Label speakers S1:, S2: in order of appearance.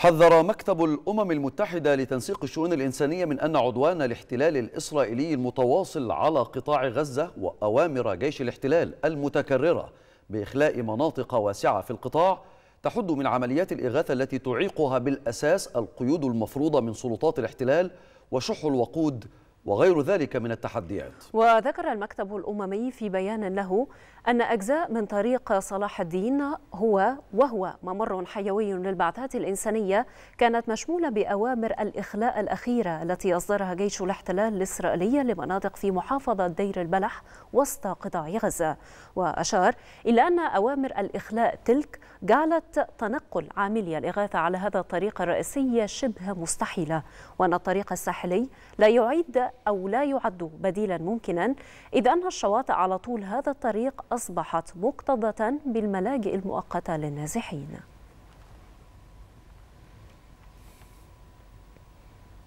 S1: حذر مكتب الأمم المتحدة لتنسيق الشؤون الإنسانية من أن عدوان الاحتلال الإسرائيلي المتواصل على قطاع غزة وأوامر جيش الاحتلال المتكررة بإخلاء مناطق واسعة في القطاع تحد من عمليات الإغاثة التي تعيقها بالأساس القيود المفروضة من سلطات الاحتلال وشح الوقود وغير ذلك من التحديات
S2: وذكر المكتب الأممي في بيان له أن أجزاء من طريق صلاح الدين هو وهو ممر حيوي للبعثات الإنسانية كانت مشمولة بأوامر الإخلاء الأخيرة التي أصدرها جيش الاحتلال الإسرائيلي لمناطق في محافظة دير البلح وسط قطاع غزة وأشار إلى أن أوامر الإخلاء تلك جعلت تنقل عاملي الإغاثة على هذا الطريق الرئيسي شبه مستحيلة وأن الطريق الساحلي لا يعيد أو لا يعد بديلا ممكنا إذ أن الشواطئ على طول هذا الطريق أصبحت مكتظة بالملاجئ المؤقتة للنازحين